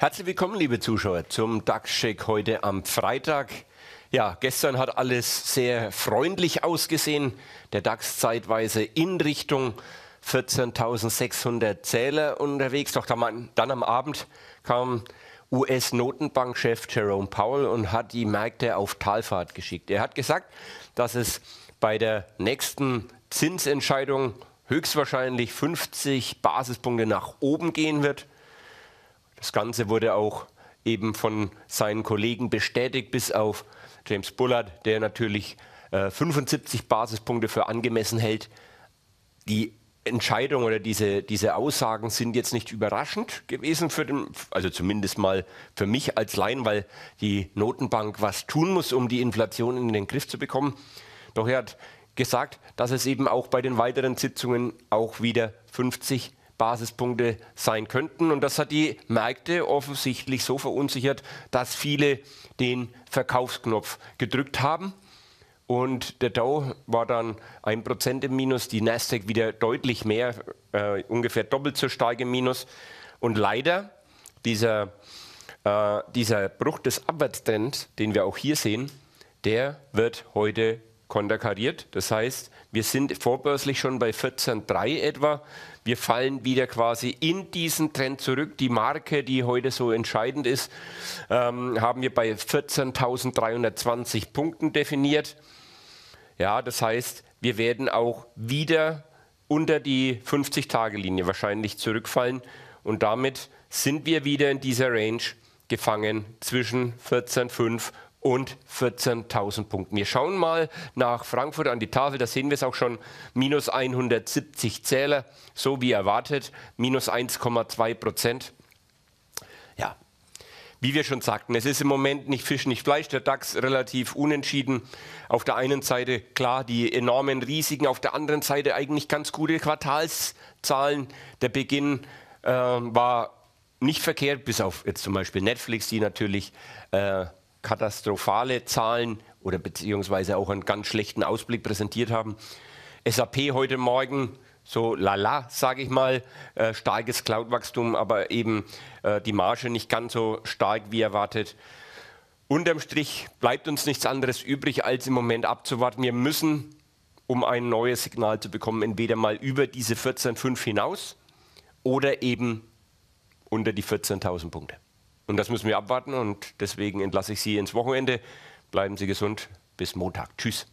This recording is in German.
Herzlich willkommen, liebe Zuschauer, zum DAX-Check heute am Freitag. Ja, gestern hat alles sehr freundlich ausgesehen. Der DAX zeitweise in Richtung 14.600 Zähler unterwegs. Doch dann, am Abend kam US-Notenbankchef Jerome Powell und hat die Märkte auf Talfahrt geschickt. Er hat gesagt, dass es bei der nächsten Zinsentscheidung höchstwahrscheinlich 50 Basispunkte nach oben gehen wird. Das Ganze wurde auch eben von seinen Kollegen bestätigt, bis auf James Bullard, der natürlich äh, 75 Basispunkte für angemessen hält. Die Entscheidung oder diese, diese Aussagen sind jetzt nicht überraschend gewesen für den, also zumindest mal für mich als Laien, weil die Notenbank was tun muss, um die Inflation in den Griff zu bekommen. Doch er hat gesagt, dass es eben auch bei den weiteren Sitzungen auch wieder 50 Basispunkte sein könnten. Und das hat die Märkte offensichtlich so verunsichert, dass viele den Verkaufsknopf gedrückt haben. Und der Dow war dann ein Prozent im Minus, die Nasdaq wieder deutlich mehr, äh, ungefähr doppelt so stark im Minus. Und leider dieser, äh, dieser Bruch des Abwärtstrends, den wir auch hier sehen, der wird heute konterkariert. Das heißt, wir sind vorbörslich schon bei 14,3 etwa. Wir fallen wieder quasi in diesen Trend zurück. Die Marke, die heute so entscheidend ist, ähm, haben wir bei 14.320 Punkten definiert. Ja, das heißt, wir werden auch wieder unter die 50-Tage-Linie wahrscheinlich zurückfallen. Und damit sind wir wieder in dieser Range gefangen zwischen 14,5 und 14.000 Punkten. Wir schauen mal nach Frankfurt an die Tafel, da sehen wir es auch schon, minus 170 Zähler, so wie erwartet, minus 1,2 Prozent. Ja, wie wir schon sagten, es ist im Moment nicht Fisch, nicht Fleisch, der DAX relativ unentschieden. Auf der einen Seite klar die enormen Risiken, auf der anderen Seite eigentlich ganz gute Quartalszahlen. Der Beginn äh, war nicht verkehrt, bis auf jetzt zum Beispiel Netflix, die natürlich... Äh, katastrophale Zahlen oder beziehungsweise auch einen ganz schlechten Ausblick präsentiert haben. SAP heute Morgen so lala, sage ich mal, äh, starkes Cloud-Wachstum, aber eben äh, die Marge nicht ganz so stark wie erwartet. Unterm Strich bleibt uns nichts anderes übrig, als im Moment abzuwarten. Wir müssen, um ein neues Signal zu bekommen, entweder mal über diese 14.5 hinaus oder eben unter die 14.000 Punkte. Und das müssen wir abwarten und deswegen entlasse ich Sie ins Wochenende. Bleiben Sie gesund. Bis Montag. Tschüss.